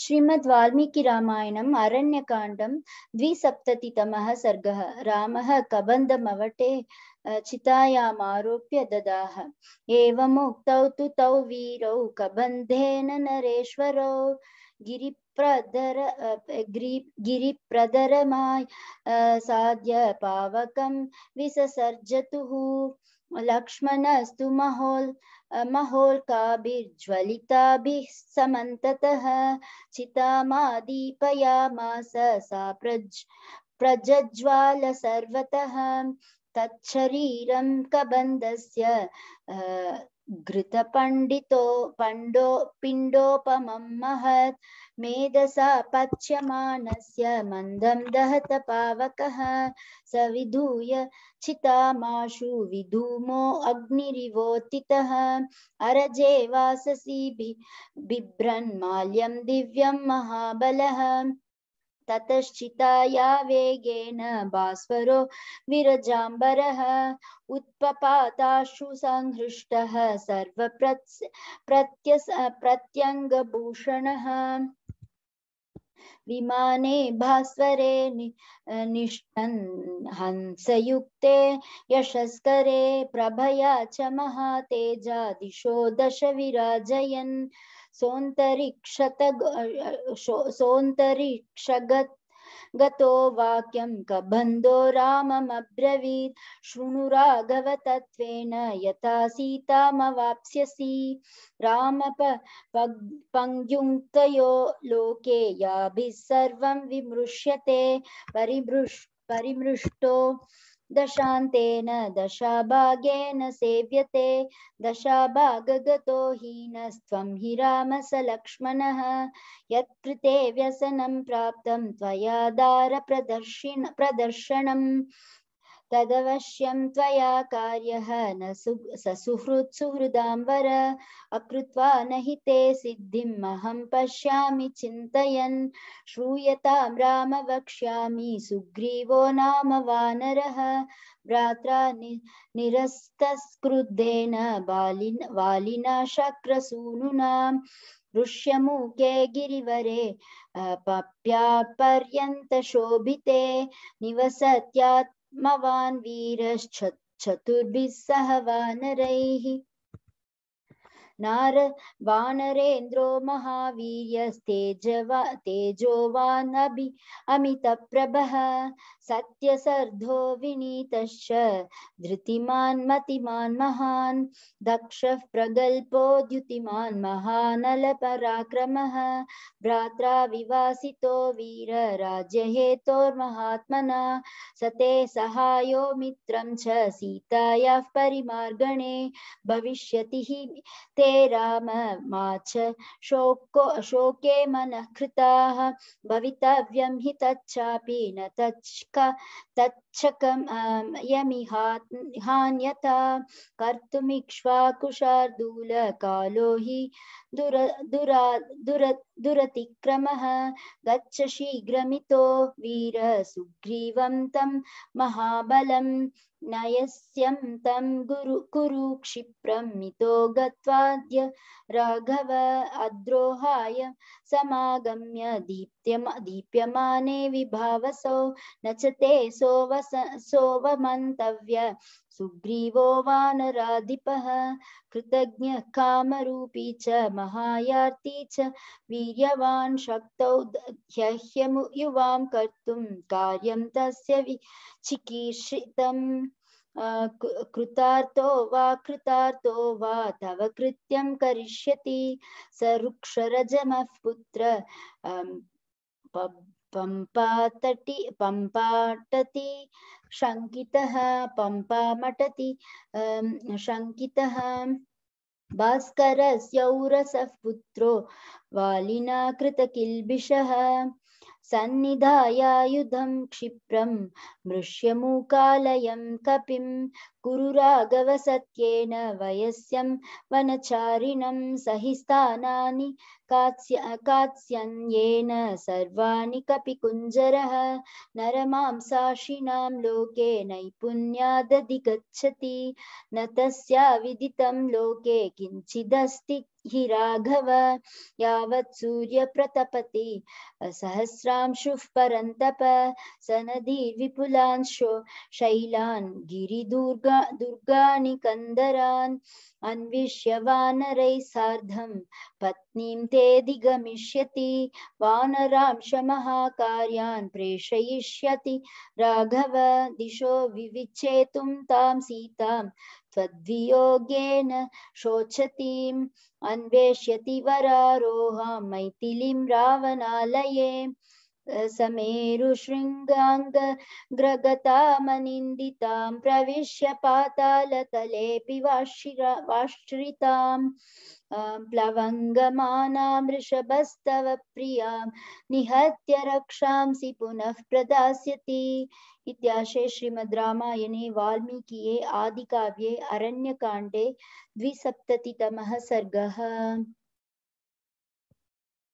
श्रीमद् वाल्मीकि रामायणम् अरण्यकाण्डं द्विसप्ततितमः सर्गः रामः कबन्धमवटे चितायामारोप्य ददाः एवमुक्तौ तु तौ वीरौ कबन्धेन नरेश्वरौ गिरिप्रदर गिरि गिरिप्रदरमाय साध्य पावकं विससर्जतुः लक्ष्मणस्तु महोल् महोल्काभिर्ज्वलिताभिः समन्ततः चितामादीपयामास सा प्रज् प्रजज्वाल सर्वतः तच्छरीरं कबन्धस्य घृतपण्डितो पंडो पिंडोपम महत् मेधसा पच्यमानस्य मन्दं दहत पावक स विधूय छितामाशु विधूमो अग्निवोति अरजे वाससि बि बिभ्रन्माल्यं दिव्यं महाबलः ततश्चिताया वेगेन बास्वरो विरजाम्बरः उत्पपाताशु संहृष्टः सर्वप्रत्य प्रत्यस प्रत्यङ्गभूषणः विमाने भास्वरे नि, निष्ठन् हंसयुक्ते यशस्करे प्रभया च महातेजा दिशो दश विराजयन् सोऽन्तरिक्षत सोऽन्तरिक्षगत् गतो वाक्यं कबन्धो राममब्रवीत् शृणु राघव तत्त्वेन यथा सीतामवाप्स्यसि रामप पङ्क्त्युङ्क्तयो लोके याभिः सर्वं विमृश्यते परिमृष् परिमृष्टो दशान्तेन दशाभागेन सेव्यते दशाभागगतो हीनस्त्वं हि राम स लक्ष्मणः यत्कृते व्यसनं प्राप्तं त्वया दारप्रदर्शिन प्रदर्शनं तदवश्यं त्वया कार्यः न ससुहृत् सुहृदां अकृत्वा न हि ते सिद्धिम् अहं पश्यामि चिन्तयन् श्रूयतां राम वक्ष्यामि सुग्रीवो नाम वानरः भ्रात्रा नि निरस्तस्क्रुद्धेन बालिन वालिना शक्रसूनुना ऋष्यमुखे गिरिवरे पाप्यापर्यन्तशोभिते निवसत्यात् मवान् वीरश्चतुर्भिः सह वानरैः नार वानरेन्द्रो महावीर्यस्तेजवा तेजोवानभि अमितप्रभः सत्यसर्धो विनीतश्च धृतिमान् मतिमान् महान् दक्षः प्रगल्पो द्युतिमान् महानलपराक्रमः भ्रात्रा विवासितो वीर वीरराज्यहेतोर्महात्मना सते सहायो मित्रं च सीतायाः परिमार्गणे भविष्यति हि ते राम मा च शोको शोके मनः कृताः भवितव्यं हि तच्चापि न तच्च तच्छकं अं, यमिहान्यथा कालो हि दुर दुरा दुर दुरतिक्रमः गच्छ शीघ्रमितो वीरसुग्रीवं तम महाबलं नयस्यं तं गुरु कुरु क्षिप्रं गत्वाद्य राघव अद्रोहाय समागम्य दीप्यम दीप्यमाने विभावसौ न च ते सोवस सोवमन्तव्य सुग्रीवो वानराधिपः कृतज्ञः कामरूपी च महायार्ती च वीर्यवान् शक्तौ ह्यह्ययुवां कर्तुं कार्यं तस्य विचिकीर्षितम् कृतार्थो वा कृतार्थो वा तव कृत्यं करिष्यति स रुक्षरजमः पुत्र पम्पातटि पम्पाटति शङ्कितः पम्पामटति अं, शङ्कितः भास्करस्यौरसः पुत्रो वालिना कृतकिल्बिषः सन्निधायायुधं क्षिप्रं मृष्यमुकालयं कपिं सत्येन वयस्यं वनचारिणं सहिस्थानानि कात्स्य कात्स्यन्येन सर्वाणि कपिकुञ्जरः नरमांसाशिनां लोके गच्छति न तस्या विदितं लोके किञ्चिदस्ति हि राघव यावत् सूर्यप्रतपति सहस्रांशुः परन्तप सनदि विपुलांशो शैलान् गिरिदुर्ग दुर्गा दुर्गाणि कन्दरान् अन्विष्य वानरैः सार्धं पत्नीं ते दिगमिष्यति वानरांशमहाकार्यान् प्रेषयिष्यति राघव दिशो विविच्छेतुं तां सीतां त्वद्वियोगेन शोचतीम् अन्वेष्यति वरारोहां मैथिलीं रावणालये ग्रगता समेरुशृङ्गाङ्गग्रगतामनिन्दितां प्रवेश पाताल तले वाश्रिता प्लवंग वृषभस्तव प्रिया निहत्य रक्षांसि पुनः प्रदास्यति इत्याशे श्रीमद् रामायणे वाल्मीकिये आदिकाव्ये अरण्यकाण्डे द्विसप्ततितमः सर्गः